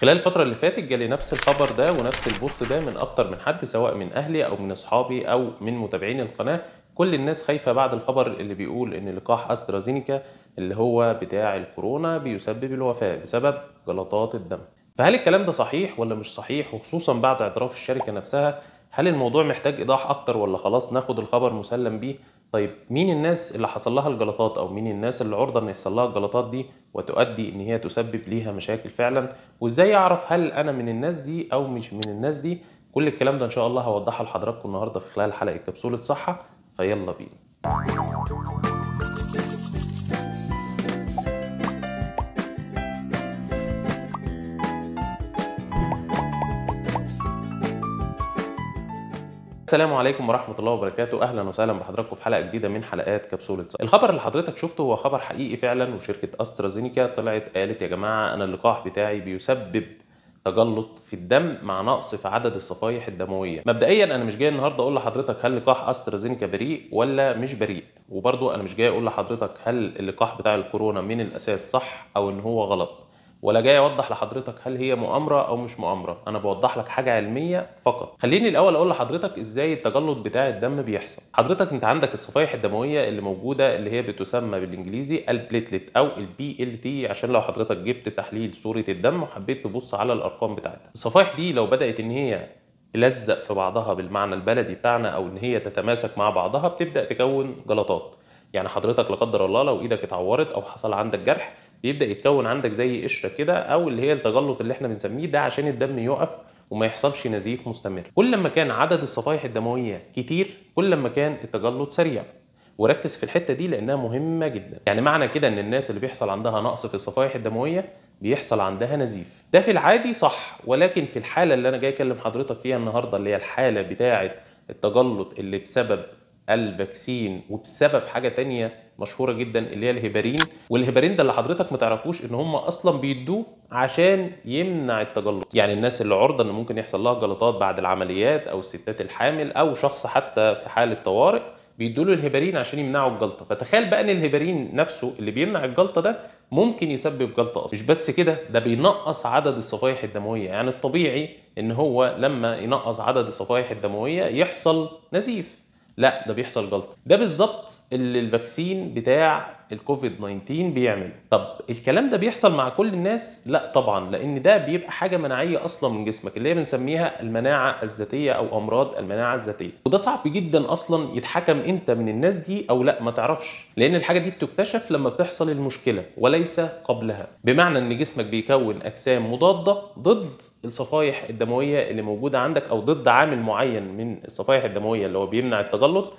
خلال الفترة اللي فاتت جالي نفس الخبر ده ونفس البوست ده من أكتر من حد سواء من أهلي أو من أصحابي أو من متابعين القناة كل الناس خايفة بعد الخبر اللي بيقول إن لقاح أسترازينيكا اللي هو بتاع الكورونا بيسبب الوفاة بسبب جلطات الدم فهل الكلام ده صحيح ولا مش صحيح وخصوصا بعد اعتراف الشركة نفسها هل الموضوع محتاج إيضاح أكتر ولا خلاص ناخد الخبر مسلم بيه طيب مين الناس اللي حصل لها الجلطات او مين الناس اللي عرضه ان يحصل لها الجلطات دي وتؤدي ان هي تسبب ليها مشاكل فعلا وازاي اعرف هل انا من الناس دي او مش من الناس دي كل الكلام ده ان شاء الله هوضحه لحضراتكم النهارده في خلال حلقه كبسوله صحه فيلا بينا السلام عليكم ورحمة الله وبركاته، أهلا وسهلا بحضراتكم في حلقة جديدة من حلقات كبسولة صحيح. الخبر اللي حضرتك شفته هو خبر حقيقي فعلا وشركة أسترازينيكا طلعت قالت يا جماعة أنا اللقاح بتاعي بيسبب تجلط في الدم مع نقص في عدد الصفائح الدمويه مبدئيا انا مش جاي النهارده اقول لحضرتك هل لقاح استرازينيكا بريء ولا مش بريء وبرضو انا مش جاي اقول لحضرتك هل اللقاح بتاع الكورونا من الاساس صح او ان هو غلط ولا جاي اوضح لحضرتك هل هي مؤامره او مش مؤامره انا بوضح لك حاجه علميه فقط خليني الاول اقول لحضرتك ازاي التجلط بتاع الدم بيحصل حضرتك انت عندك الصفائح الدمويه اللي موجوده اللي هي بتسمى بالانجليزي البليتلت او البي ال تي عشان لو حضرتك جبت تحليل صوره الدم وحبيت تبص على الارقام بتاعتها الصفائح دي لو بدات ان هي تلزق في بعضها بالمعنى البلدي بتاعنا او ان هي تتماسك مع بعضها بتبدا تكون جلطات يعني حضرتك لا قدر الله لو ايدك اتعورت او حصل عندك جرح بيبدا يتكون عندك زي قشره كده او اللي هي التجلط اللي احنا بنسميه ده عشان الدم يقف وما يحصلش نزيف مستمر كل ما كان عدد الصفائح الدمويه كتير كل ما كان التجلط سريع وركز في الحته دي لانها مهمه جدا يعني معنى كده ان الناس اللي بيحصل عندها نقص في الصفائح الدمويه بيحصل عندها نزيف ده في العادي صح ولكن في الحاله اللي انا جاي اكلم حضرتك فيها النهارده اللي هي الحاله بتاعه التجلط اللي بسبب الفاكسين وبسبب حاجه تانية مشهوره جدا اللي هي الهيبارين والهيبارين ده اللي حضرتك ما تعرفوش ان هم اصلا بيدوه عشان يمنع التجلط يعني الناس اللي عرضه ان ممكن يحصل لها جلطات بعد العمليات او الستات الحامل او شخص حتى في حاله طوارئ بيدوا له الهيبارين عشان يمنعوا الجلطه فتخيل بقى ان الهيبارين نفسه اللي بيمنع الجلطه ده ممكن يسبب جلطه اصلا مش بس كده ده بينقص عدد الصفائح الدمويه يعني الطبيعي ان هو لما ينقص عدد الصفائح الدمويه يحصل نزيف لا ده بيحصل جلطه ده بالظبط اللي الفاكسين بتاع الكوفيد 19 بيعمل طب الكلام ده بيحصل مع كل الناس لا طبعا لان ده بيبقى حاجه مناعيه اصلا من جسمك اللي هي بنسميها المناعه الذاتيه او امراض المناعه الذاتيه وده صعب جدا اصلا يتحكم انت من الناس دي او لا ما تعرفش لان الحاجه دي بتكتشف لما بتحصل المشكله وليس قبلها بمعنى ان جسمك بيكون اجسام مضاده ضد الصفائح الدمويه اللي موجوده عندك او ضد عامل معين من الصفائح الدمويه اللي هو بيمنع التجلط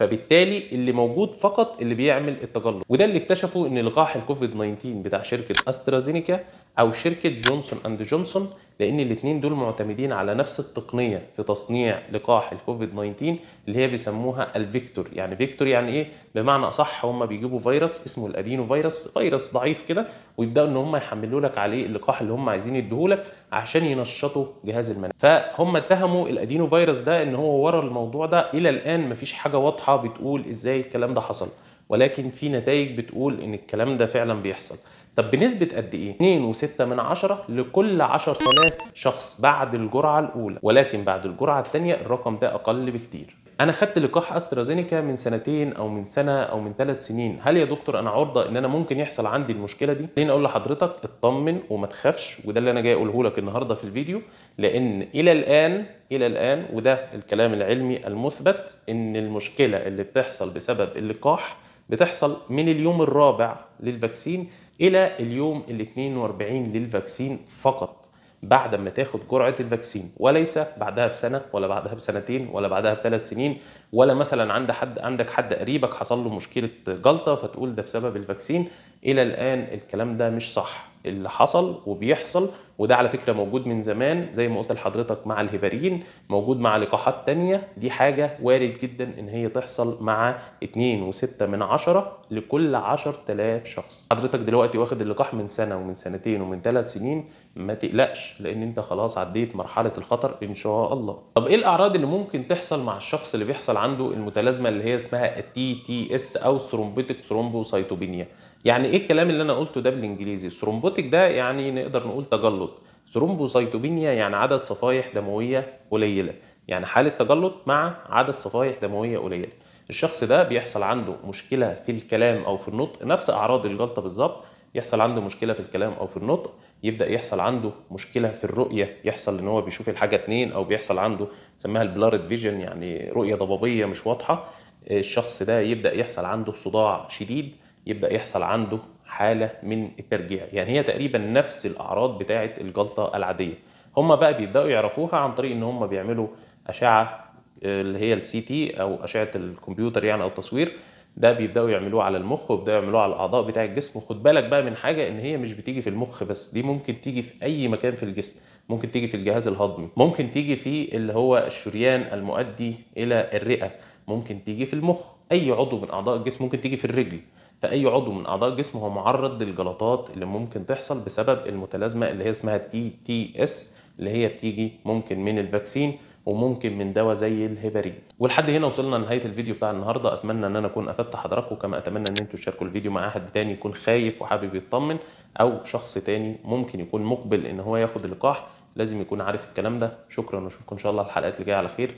فبالتالي اللي موجود فقط اللي بيعمل التجلط وده اللي اكتشفوا ان لقاح الكوفيد 19 بتاع شركه استرازينيكا او شركه جونسون اند جونسون لان الاثنين دول معتمدين على نفس التقنيه في تصنيع لقاح الكوفيد 19 اللي هي بيسموها الفيكتور يعني فيكتور يعني ايه بمعنى اصح هم بيجيبوا فيروس اسمه الادينو فيروس فيروس ضعيف كده ويبداوا ان هم يحملوا لك عليه اللقاح اللي هم عايزين يديهولك عشان ينشطوا جهاز المناعه فهم اتهموا الادينو فيروس ده ان هو ورا الموضوع ده الى الان مفيش حاجه واضحه بتقول ازاي الكلام ده حصل ولكن في نتائج بتقول ان الكلام ده فعلا بيحصل طب بنسبة قد ايه؟ 2.6 من لكل 10000 شخص بعد الجرعة الأولى ولكن بعد الجرعة الثانية الرقم ده أقل بكتير انا خدت لقاح استرازينيكا من سنتين او من سنه او من ثلاث سنين هل يا دكتور انا عرضه ان انا ممكن يحصل عندي المشكله دي خليني اقول لحضرتك اطمن وما تخافش وده اللي انا جاي اقوله لك النهارده في الفيديو لان الى الان الى الان وده الكلام العلمي المثبت ان المشكله اللي بتحصل بسبب اللقاح بتحصل من اليوم الرابع للفاكسين الى اليوم ال 42 للفاكسين فقط بعد ما تاخد جرعه الفاكسين وليس بعدها بسنه ولا بعدها بسنتين ولا بعدها بثلاث سنين ولا مثلا عند حد عندك حد قريبك حصل له مشكله جلطه فتقول ده بسبب الفاكسين الى الان الكلام ده مش صح اللي حصل وبيحصل وده على فكره موجود من زمان زي ما قلت لحضرتك مع الهبارين موجود مع لقاحات تانية دي حاجه وارد جدا ان هي تحصل مع 2.6 من عشرة لكل 10000 شخص حضرتك دلوقتي واخد اللقاح من سنه ومن سنتين ومن ثلاث سنين ما تقلقش لان انت خلاص عديت مرحله الخطر ان شاء الله طب ايه الاعراض اللي ممكن تحصل مع الشخص اللي بيحصل عنده المتلازمه اللي هي اسمها التي تي اس او ثرومبوتيك ثرومبوسايتوبينيا يعني ايه الكلام اللي انا قلته ده بالانجليزي ثرومبوتيك ده يعني نقدر نقول تجلط ثرومبوسايتوبينيا يعني عدد صفائح دمويه قليله يعني حاله تجلط مع عدد صفائح دمويه قليله الشخص ده بيحصل عنده مشكله في الكلام او في النطق نفس اعراض الجلطه بالظبط يحصل عنده مشكله في الكلام او في النطق يبدا يحصل عنده مشكله في الرؤيه يحصل ان هو بيشوف الحاجه اتنين او بيحصل عنده سماها البلارد فيجن يعني رؤيه ضبابيه مش واضحه الشخص ده يبدا يحصل عنده صداع شديد يبدا يحصل عنده حاله من الترجيع يعني هي تقريبا نفس الاعراض بتاعه الجلطه العاديه هم بقى بيبداوا يعرفوها عن طريق ان هم بيعملوا اشعه اللي هي السي تي او اشعه الكمبيوتر يعني او التصوير ده بيبداوا يعملوه على المخ ويبداوا يعملوه على الاعضاء بتاع الجسم وخد بالك بقى من حاجه ان هي مش بتيجي في المخ بس دي ممكن تيجي في اي مكان في الجسم ممكن تيجي في الجهاز الهضمي ممكن تيجي في اللي هو الشريان المؤدي الى الرئه ممكن تيجي في المخ اي عضو من اعضاء الجسم ممكن تيجي في الرجل فاي عضو من اعضاء الجسم هو معرض للجلطات اللي ممكن تحصل بسبب المتلازمه اللي هي اسمها تي تي اس اللي هي بتيجي ممكن من الفاكسين وممكن من دواء زي الهيبارين ولحد هنا وصلنا لنهايه الفيديو بتاع النهارده اتمنى ان انا اكون افدت حضراتكم كما اتمنى ان انتم تشاركوا الفيديو مع حد تاني يكون خايف وحابب يطمن او شخص تاني ممكن يكون مقبل ان هو ياخد اللقاح لازم يكون عارف الكلام ده شكرا واشوفكم ان شاء الله الحلقات اللي جايه على خير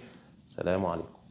سلام عليكم